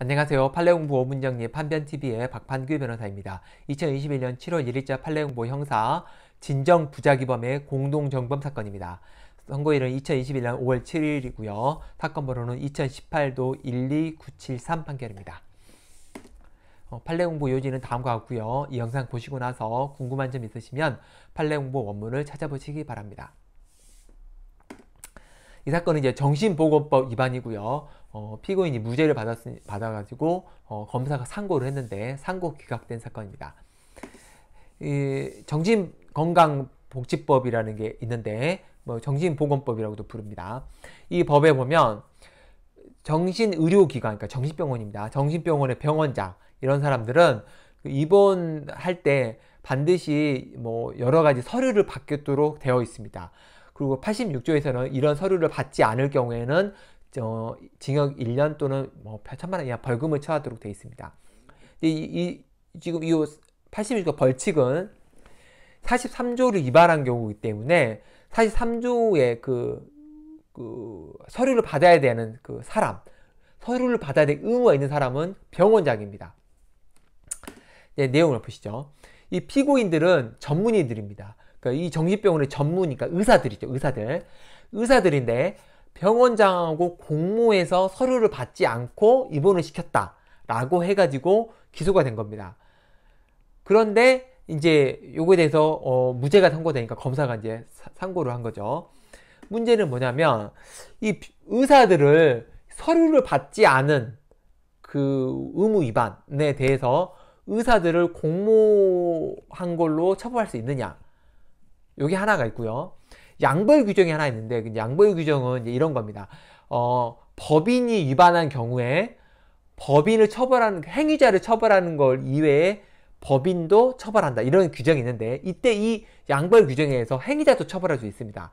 안녕하세요. 판례공부 5분 정리 판변TV의 박판규 변호사입니다. 2021년 7월 1일자 판례공부 형사 진정 부작위범의 공동정범 사건입니다. 선고일은 2021년 5월 7일이고요. 사건 번호는 2018도 12973 판결입니다. 어, 판례 공부 요지는 다음과 같고요. 이 영상 보시고 나서 궁금한 점 있으시면 판례 공부 원문을 찾아보시기 바랍니다. 이 사건은 이제 정신보건법 위반이고요. 어, 피고인이 무죄를 받았, 받아가지고 어, 검사가 상고를 했는데 상고 기각된 사건입니다. 이 정신건강복지법이라는 게 있는데 뭐 정신보건법이라고도 부릅니다. 이 법에 보면 정신의료기관, 그러니까 정신병원입니다. 정신병원의 병원장 이런 사람들은 입원할 때 반드시 뭐 여러 가지 서류를 받겠도록 되어 있습니다. 그리고 86조에서는 이런 서류를 받지 않을 경우에는 어, 징역 1년 또는 뭐 천만 원 이하 벌금을 처하도록 되어 있습니다. 이, 이, 지금 이 81조 벌칙은 43조를 위반한 경우이기 때문에 43조의 그, 그 서류를 받아야 되는 그 사람, 서류를 받아야 될 의무가 있는 사람은 병원장입니다. 네, 내용을 보시죠. 이 피고인들은 전문의들입니다. 그이 그러니까 정신병원의 전문이니까 의사들이죠. 의사들. 의사들인데 병원장하고 공모해서 서류를 받지 않고 입원을 시켰다. 라고 해가지고 기소가 된 겁니다. 그런데 이제 요거에 대해서 어, 무죄가 선고되니까 검사가 이제 상고를 한 거죠. 문제는 뭐냐면 이 의사들을 서류를 받지 않은 그 의무 위반에 대해서 의사들을 공모한 걸로 처벌할 수 있느냐. 여기 하나가 있고요. 양벌 규정이 하나 있는데 그 양벌 규정은 이런 겁니다. 어, 법인이 위반한 경우에 법인을 처벌하는 행위자를 처벌하는 걸 이외에 법인도 처벌한다 이런 규정이 있는데 이때 이 양벌 규정에서 행위자도 처벌할 수 있습니다.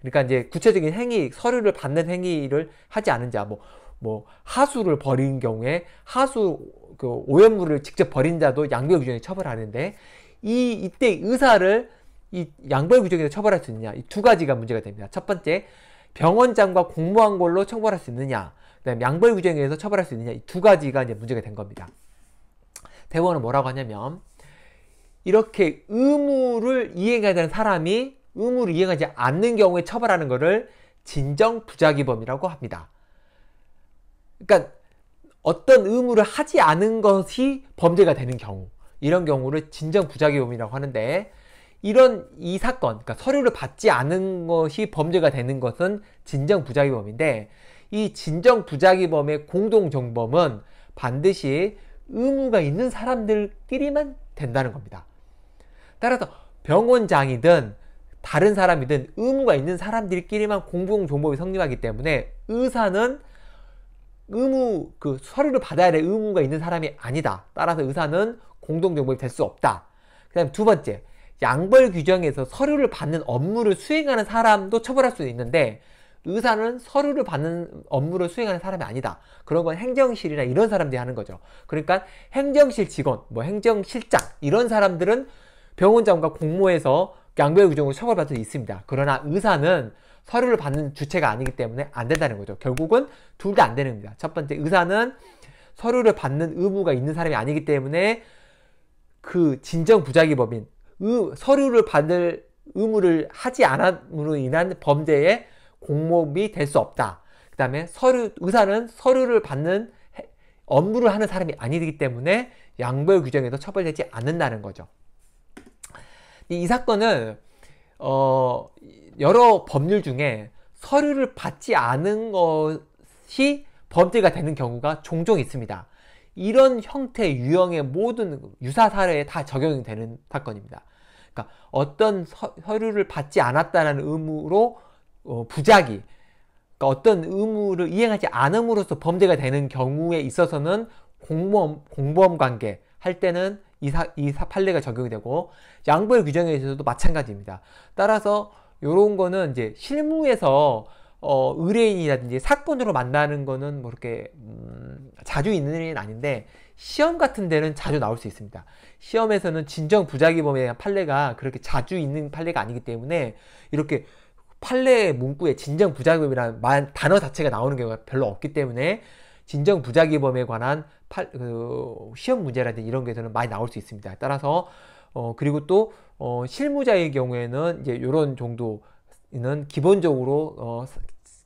그러니까 이제 구체적인 행위 서류를 받는 행위를 하지 않은 자, 뭐, 뭐 하수를 버린 경우에 하수 그 오염물을 직접 버린 자도 양벌 규정에 처벌하는데 이 이때 의사를 이 양벌 규정에서 처벌할 수 있느냐 이 두 가지가 문제가 됩니다. 첫 번째 병원장과 공모한 걸로 처벌할수 있느냐 그다음 양벌 규정에 의해서 처벌할 수 있느냐 이 두 가지가 이제 문제가 된 겁니다. 대원은 뭐라고 하냐면 이렇게 의무를 이행해야 되는 사람이 의무를 이행하지 않는 경우에 처벌하는 것을 진정 부작위범이라고 합니다. 그러니까 어떤 의무를 하지 않은 것이 범죄가 되는 경우 이런 경우를 진정 부작위범이라고 하는데 이런 이 사건, 그러니까 서류를 받지 않은 것이 범죄가 되는 것은 진정 부작위범인데 이 진정 부작위범의 공동정범은 반드시 의무가 있는 사람들끼리만 된다는 겁니다. 따라서 병원장이든 다른 사람이든 의무가 있는 사람들끼리만 공동정범이 성립하기 때문에 의사는 의무 그 서류를 받아야 될 의무가 있는 사람이 아니다. 따라서 의사는 공동정범이 될 수 없다. 그다음 두 번째 양벌 규정에서 서류를 받는 업무를 수행하는 사람도 처벌할 수 있는데 의사는 서류를 받는 업무를 수행하는 사람이 아니다. 그런 건 행정실이나 이런 사람들이 하는 거죠. 그러니까 행정실 직원, 뭐 행정실장 이런 사람들은 병원장과 공모해서 양벌 규정으로 처벌받을 수 있습니다. 그러나 의사는 서류를 받는 주체가 아니기 때문에 안 된다는 거죠. 결국은 둘 다 안 되는 겁니다. 첫 번째 의사는 서류를 받는 의무가 있는 사람이 아니기 때문에 그 진정 부작위법인 의, 서류를 받을 의무를 하지 않음으로 인한 범죄의 공범이 될 수 없다. 그 다음에 서류, 의사는 서류를 받는 업무를 하는 사람이 아니기 때문에 양보의 규정에서 처벌되지 않는다는 거죠. 이, 이 사건은 어, 여러 법률 중에 서류를 받지 않은 것이 범죄가 되는 경우가 종종 있습니다. 이런 형태 유형의 모든 유사 사례에 다 적용이 되는 사건입니다. 그러니까 어떤 서, 류를 받지 않았다는 의무로 어, 부작이 그러니까 어떤 의무를 이행하지 않음으로써 범죄가 되는 경우에 있어서는 공범 공범 관계 할 때는 이사 이사 판례가 적용이 되고 양보의 규정에 있어서도 마찬가지입니다. 따라서 요런 거는 이제 실무에서 어, 의뢰인이라든지 사건으로 만나는 거는 뭐 이렇게 음, 자주 있는 일은 아닌데 시험 같은 데는 자주 나올 수 있습니다. 시험에서는 진정 부작위범에 대한 판례가 그렇게 자주 있는 판례가 아니기 때문에 이렇게 판례 문구에 진정 부작위범이라는 말, 단어 자체가 나오는 경우가 별로 없기 때문에 진정 부작위범에 관한 팔, 그, 시험 문제라든지 이런 게서는 많이 나올 수 있습니다. 따라서 어, 그리고 또 어, 실무자의 경우에는 이제 이런 정도 이는 기본적으로 어,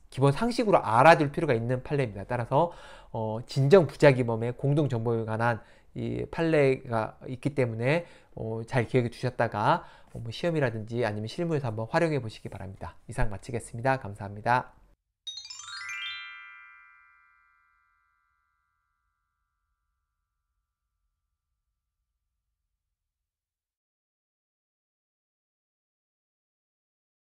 기본 상식으로 알아둘 필요가 있는 판례입니다. 따라서 어, 진정 부작위범의 공동 정보에 관한 이 판례가 있기 때문에 어, 잘 기억해 두셨다가 어, 뭐 시험이라든지 아니면 실무에서 한번 활용해 보시기 바랍니다. 이상 마치겠습니다. 감사합니다.